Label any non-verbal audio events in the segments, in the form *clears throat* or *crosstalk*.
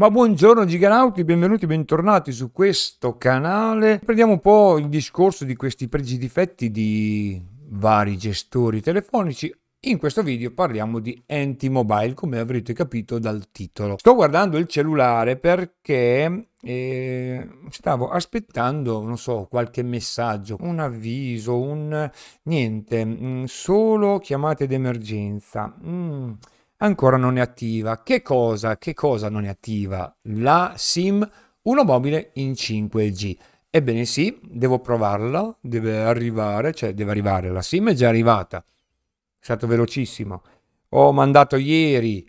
Ma buongiorno giganauti, benvenuti, bentornati su questo canale. Prendiamo un po' il discorso di questi pregi e difetti di vari gestori telefonici. In questo video parliamo di Anti-Mobile, come avrete capito dal titolo. Sto guardando il cellulare perché eh, stavo aspettando, non so, qualche messaggio, un avviso, un niente, mm, solo chiamate d'emergenza. Mm ancora non è attiva. Che cosa, che cosa non è attiva? La SIM 1 mobile in 5G. Ebbene sì, devo provarla, deve arrivare, cioè deve arrivare, la SIM è già arrivata, è stato velocissimo. Ho mandato ieri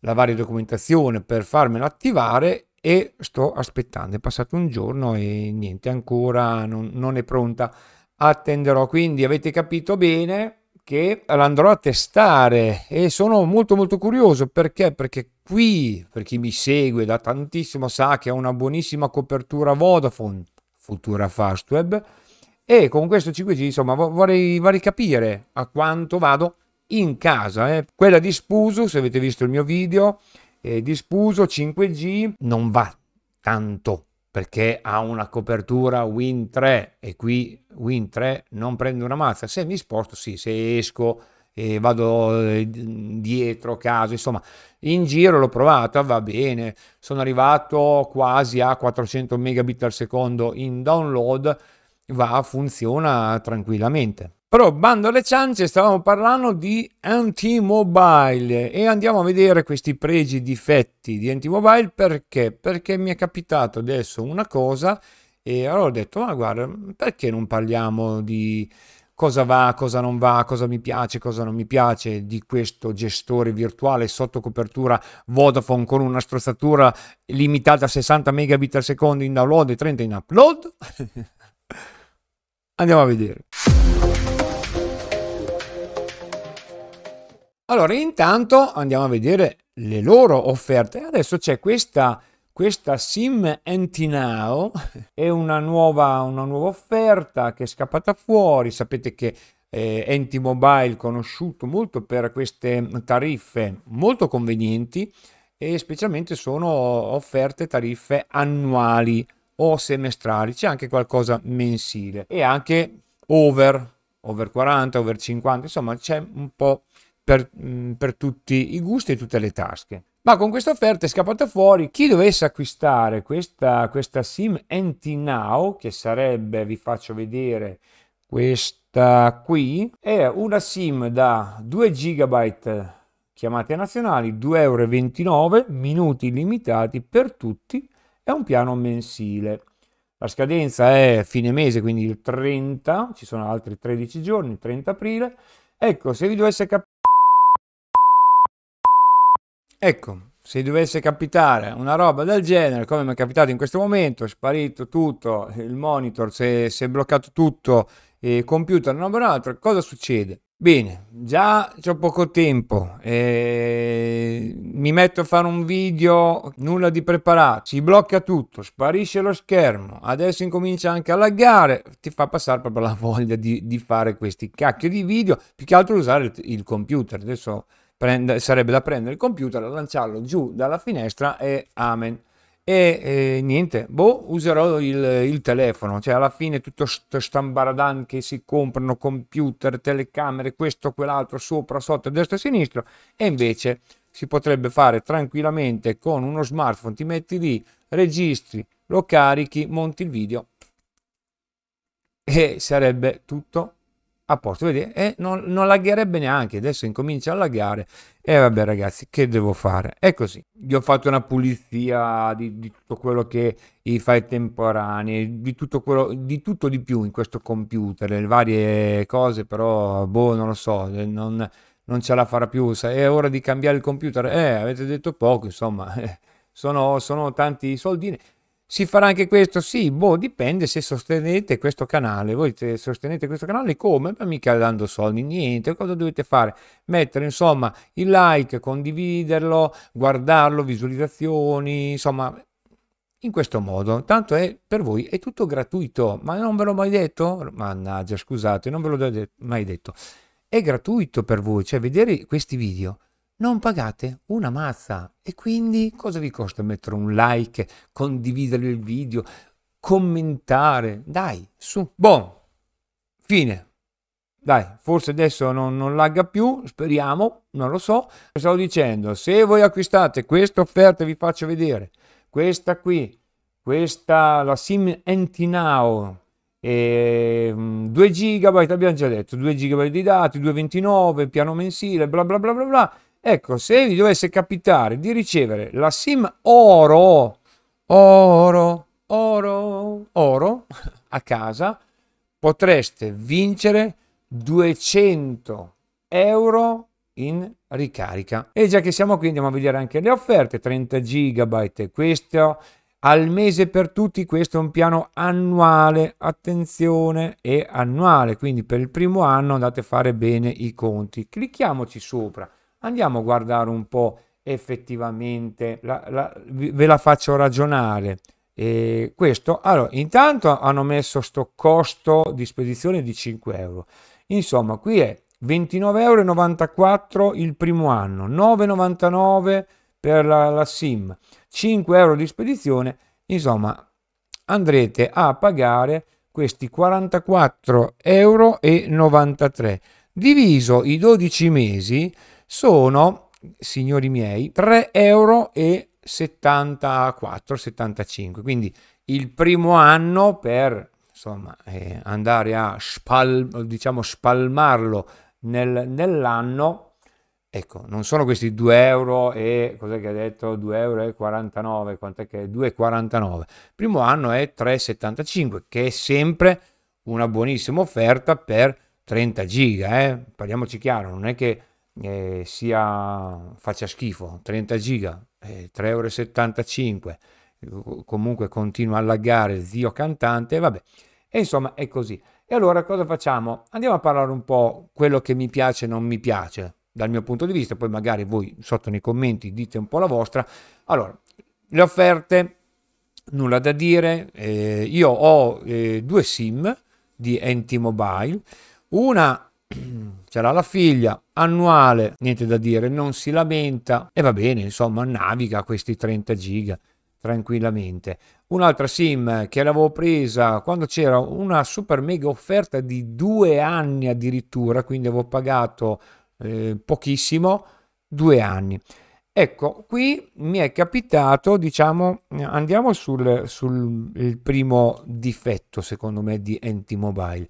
la varia documentazione per farmela attivare e sto aspettando, è passato un giorno e niente, ancora non, non è pronta. Attenderò, quindi avete capito bene, che andrò a testare e sono molto molto curioso perché perché qui per chi mi segue da tantissimo sa che ha una buonissima copertura Vodafone futura Fastweb e con questo 5G insomma vorrei, vorrei capire a quanto vado in casa eh. quella di Spuso se avete visto il mio video eh, di Spuso 5G non va tanto perché ha una copertura Win 3 e qui Win 3 non prende una mazza. Se mi sposto, sì, se esco e vado eh, dietro caso, insomma, in giro l'ho provata, va bene. Sono arrivato quasi a 400 megabit al secondo in download, va, funziona tranquillamente. Però bando alle ciance, stavamo parlando di Antimobile e andiamo a vedere questi pregi e difetti di Antimobile perché? Perché mi è capitato adesso una cosa e allora ho detto ma guarda perché non parliamo di cosa va, cosa non va, cosa mi piace, cosa non mi piace di questo gestore virtuale sotto copertura Vodafone con una strozzatura limitata a 60 megabit al secondo in download e 30 in upload? *laughs* andiamo a vedere. Allora, intanto andiamo a vedere le loro offerte. Adesso c'è questa, questa Sim Antinao, è una nuova, una nuova offerta che è scappata fuori. Sapete che eh, Enti Mobile conosciuto molto per queste tariffe molto convenienti e specialmente sono offerte tariffe annuali o semestrali, c'è anche qualcosa mensile e anche over, over 40, over 50, insomma c'è un po' per, mm, per tutti i gusti e tutte le tasche. Ma con questa offerta è scappata fuori chi dovesse acquistare questa, questa SIM NT Now, che sarebbe, vi faccio vedere, questa qui, è una SIM da 2 GB chiamate nazionali, 2,29 euro, minuti limitati per tutti è un piano mensile. La scadenza è fine mese, quindi il 30, ci sono altri 13 giorni, 30 aprile. Ecco, se vi dovesse capire... Ecco, se dovesse capitare una roba del genere, come mi è capitato in questo momento, è sparito tutto, il monitor si è, si è bloccato tutto, il computer non per altro, cosa succede? Bene, già ho poco tempo, eh, mi metto a fare un video, nulla di preparato, si blocca tutto, sparisce lo schermo, adesso incomincia anche a laggare, ti fa passare proprio la *laughs* voglia di, di fare questi cacchio di video, più che altro usare il, il computer. Adesso prende, sarebbe da prendere il computer, lanciarlo giù dalla finestra e amen. E, e niente, boh, userò il, il, telefono, cioè alla fine tutto sto stambaradan che si comprano computer, telecamere, questo, quell'altro, sopra, sotto, destra e sinistra, e invece si potrebbe fare tranquillamente con uno smartphone, ti metti lì, registri, lo carichi, monti il video e sarebbe tutto a posto, vedete, e non, non, lagherebbe neanche, adesso incomincia a laggare, e vabbè ragazzi, che devo fare? È così, gli ho fatto una pulizia di, di tutto quello che i file temporanei, di tutto, quello, di tutto di più in questo computer, le varie cose, però, boh, non lo so, non, non ce la farà più, è ora di cambiare il computer, eh, avete detto poco, insomma, *laughs* sono, sono tanti soldini, si farà anche questo? Sì, boh, dipende se sostenete questo canale. Voi sostenete questo canale come? Ma mica dando soldi, niente. Cosa dovete fare? Mettere, insomma, il like, condividerlo, guardarlo, visualizzazioni, insomma, in questo modo. Tanto è per voi è tutto gratuito. Ma non ve l'ho mai detto? Mannaggia, scusate, non ve l'ho mai detto. È gratuito per voi, cioè vedere questi video non pagate una mazza e quindi cosa vi costa mettere un like, condividere il video, commentare, dai, su, Boh, fine. Dai, forse adesso non, non lagga più, speriamo, non lo so. Stavo dicendo, se voi acquistate questa offerta, vi faccio vedere, questa qui, questa, la SIM Entinao, e ehm, 2 GB, abbiamo già detto, 2 GB di dati, 2,29, piano mensile, bla bla bla bla bla, Ecco, se vi dovesse capitare di ricevere la SIM oro, oro, oro, oro a casa, potreste vincere 200 euro in ricarica. E già che siamo qui andiamo a vedere anche le offerte, 30 GB, questo al mese per tutti, questo è un piano annuale, attenzione, è annuale, quindi per il primo anno andate a fare bene i conti. Clicchiamoci sopra Andiamo a guardare un po' effettivamente, la, la, ve la faccio ragionare. E questo, allora, intanto hanno messo sto costo di spedizione di 5 euro. Insomma, qui è 29,94 euro il primo anno, 9,99 per la, la SIM, 5 euro di spedizione, insomma, andrete a pagare questi 44,93 euro diviso i 12 mesi sono, signori miei, 3,74 euro. 75 quindi il primo anno per insomma, eh, andare a spal, diciamo, spalmarlo nel, nell'anno ecco non sono questi 2 euro e cos'è che ha detto 2,49 euro 49 quant'è che è 2,49 primo anno è 3,75 che è sempre una buonissima offerta per 30 giga eh? parliamoci chiaro non è che eh, sia, faccia schifo, 30 giga, eh, 3,75 euro, comunque continua a laggare zio cantante, vabbè, e insomma è così. E allora cosa facciamo? Andiamo a parlare un po' quello che mi piace e non mi piace dal mio punto di vista, poi magari voi sotto nei commenti dite un po' la vostra. Allora, le offerte, nulla da dire, eh, io ho eh, due SIM di NT Mobile, una *clears throat* c'era la figlia, annuale, niente da dire, non si lamenta e va bene, insomma, naviga questi 30 giga tranquillamente. Un'altra sim che l'avevo presa quando c'era una super mega offerta di due anni addirittura, quindi avevo pagato eh, pochissimo, due anni. Ecco, qui mi è capitato, diciamo, andiamo sul, sul primo difetto secondo me di Enti Mobile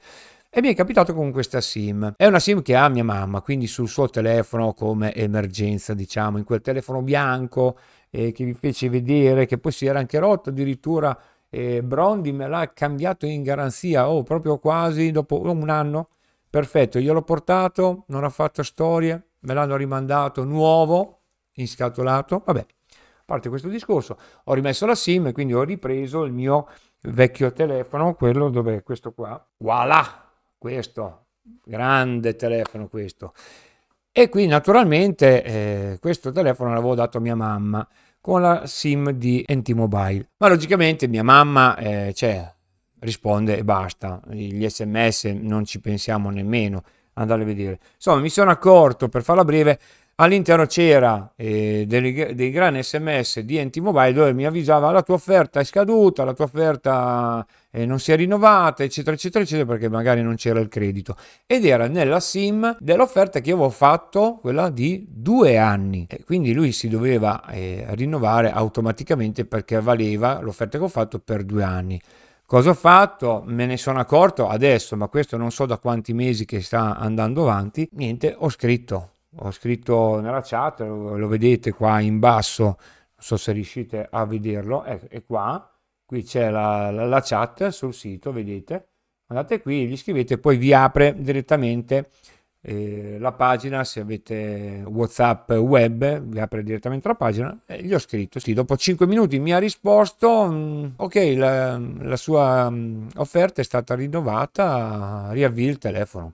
e mi è capitato con questa sim. È una sim che ha mia mamma, quindi sul suo telefono come emergenza, diciamo, in quel telefono bianco eh, che vi fece vedere, che poi si era anche rotto addirittura. Eh, Brondi me l'ha cambiato in garanzia, oh, proprio quasi dopo un anno. Perfetto, io l'ho portato, non ha fatto storie, me l'hanno rimandato nuovo, in scatolato Vabbè, a parte questo discorso, ho rimesso la SIM e quindi ho ripreso il mio vecchio telefono, quello dove questo qua. Voilà! questo, grande telefono questo. E qui naturalmente eh, questo telefono l'avevo dato a mia mamma con la SIM di NT Mobile. Ma logicamente mia mamma eh, cioè, risponde e basta, gli sms non ci pensiamo nemmeno, andare a vedere. Insomma mi sono accorto, per farla breve, All'interno c'era eh, dei, dei grandi sms di enti mobile dove mi avvisava la tua offerta è scaduta, la tua offerta eh, non si è rinnovata, eccetera, eccetera, eccetera, perché magari non c'era il credito. Ed era nella SIM dell'offerta che avevo fatto, quella di due anni. E quindi lui si doveva eh, rinnovare automaticamente perché valeva l'offerta che ho fatto per due anni. Cosa ho fatto? Me ne sono accorto adesso, ma questo non so da quanti mesi che sta andando avanti. Niente, ho scritto ho scritto nella chat, lo, lo vedete qua in basso, non so se riuscite a vederlo, è, è qua, qui c'è la, la, la, chat sul sito, vedete, andate qui, gli scrivete, poi vi apre direttamente eh, la pagina, se avete Whatsapp web, vi apre direttamente la pagina, e gli ho scritto, sì, dopo 5 minuti mi ha risposto, mh, mm, ok, la, la sua mh, mm, offerta è stata rinnovata, riavvii il telefono.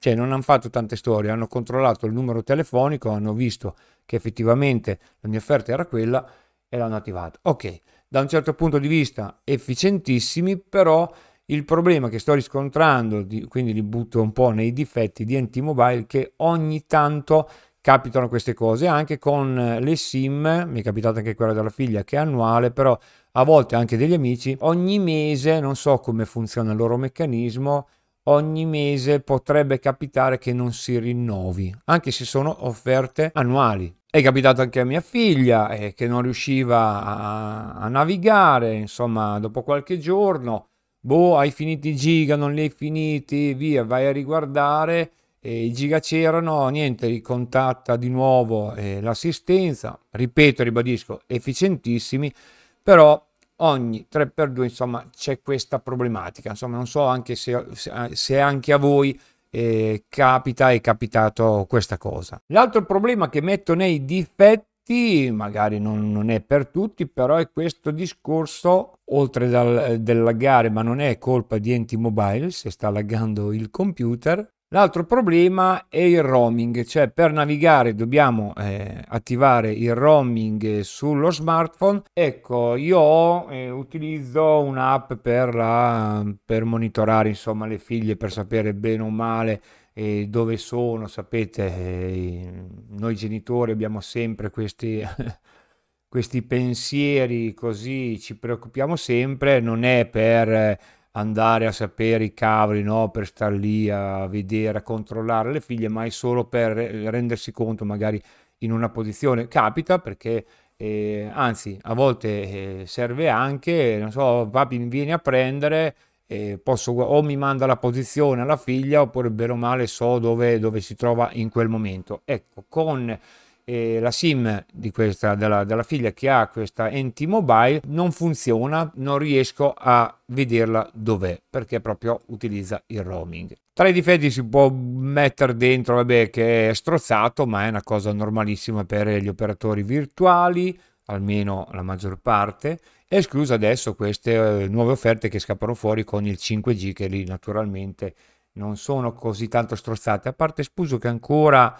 Cioè non hanno fatto tante storie, hanno controllato il numero telefonico, hanno visto che effettivamente la mia offerta era quella e l'hanno attivata. Ok, da un certo punto di vista efficientissimi, però il problema che sto riscontrando, quindi li butto un po' nei difetti di Antimobile, che ogni tanto capitano queste cose anche con eh, le sim mi è capitata anche quella della figlia che è annuale però a volte anche degli amici ogni mese non so come funziona il loro meccanismo ogni mese potrebbe capitare che non si rinnovi, anche se sono offerte annuali. È capitato anche a mia figlia eh, che non riusciva a, a navigare, insomma, dopo qualche giorno, boh, hai finito i giga, non li hai finiti, via, vai a riguardare i giga c'erano, niente, ricontatta di nuovo eh, l'assistenza, ripeto, ribadisco, efficientissimi, però ogni 3x2 insomma c'è questa problematica insomma non so anche se, eh, se anche a voi eh, capita è capitato questa cosa l'altro problema che metto nei difetti magari non, non è per tutti però è questo discorso oltre dal, eh, del laggare ma non è colpa di enti mobile se sta laggando il computer L'altro problema è il roaming, cioè per navigare dobbiamo eh, attivare il roaming sullo smartphone. Ecco, io eh, utilizzo un'app per, la, per monitorare insomma, le figlie, per sapere bene o male eh, dove sono, sapete, eh, noi genitori abbiamo sempre questi, *laughs* questi pensieri così, ci preoccupiamo sempre, non è per andare a sapere i cavoli, no? per star lì a vedere, a controllare le figlie, ma è solo per eh, rendersi conto magari in una posizione. Capita perché, eh, anzi, a volte eh, serve anche, non so, papi mi viene a prendere, eh, posso, o mi manda la posizione alla figlia, oppure bene o male so dove, dove si trova in quel momento. Ecco, con eh, la SIM questa, della, della figlia che ha questa NT Mobile non funziona, non riesco a vederla dov'è perché proprio utilizza il roaming. Tra i difetti si può mettere dentro vabbè, che è strozzato ma è una cosa normalissima per gli operatori virtuali, almeno la maggior parte, esclusa adesso queste eh, nuove offerte che scappano fuori con il 5G che lì naturalmente non sono così tanto strozzate, a parte escluso che ancora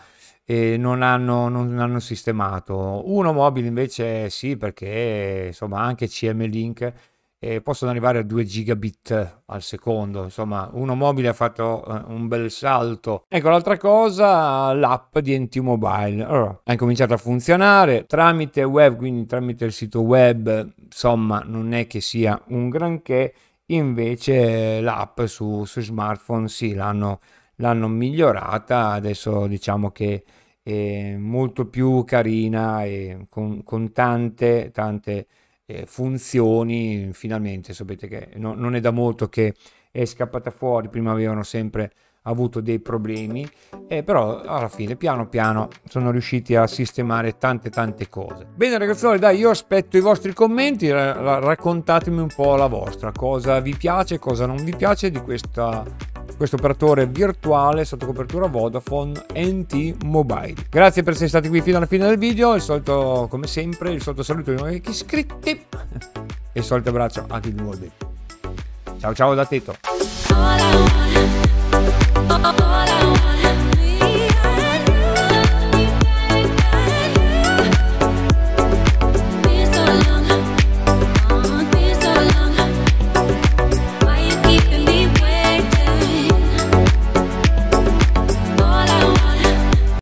e non hanno, non hanno sistemato. Uno mobile invece sì, perché insomma anche CM Link eh, possono arrivare a 2 gigabit al secondo, insomma uno mobile ha fatto eh, un bel salto. Ecco l'altra cosa, l'app di NT Mobile allora, ha cominciato a funzionare tramite web, quindi tramite il sito web, insomma non è che sia un granché, invece l'app su, su smartphone sì l'hanno l'hanno migliorata, adesso diciamo che è molto più carina e con, con tante, tante eh, funzioni, finalmente sapete che no, non è da molto che è scappata fuori, prima avevano sempre avuto dei problemi, eh, però alla fine piano piano sono riusciti a sistemare tante tante cose. Bene ragazzuoli, dai, io aspetto i vostri commenti, raccontatemi un po' la vostra, cosa vi piace, cosa non vi piace di questa questo operatore virtuale sotto copertura Vodafone NT Mobile. Grazie per essere stati qui fino alla fine del video, il solito, come sempre, il solito saluto ai nuovi iscritti *laughs* e il solito abbraccio anche di nuovo. Ciao ciao da Teto.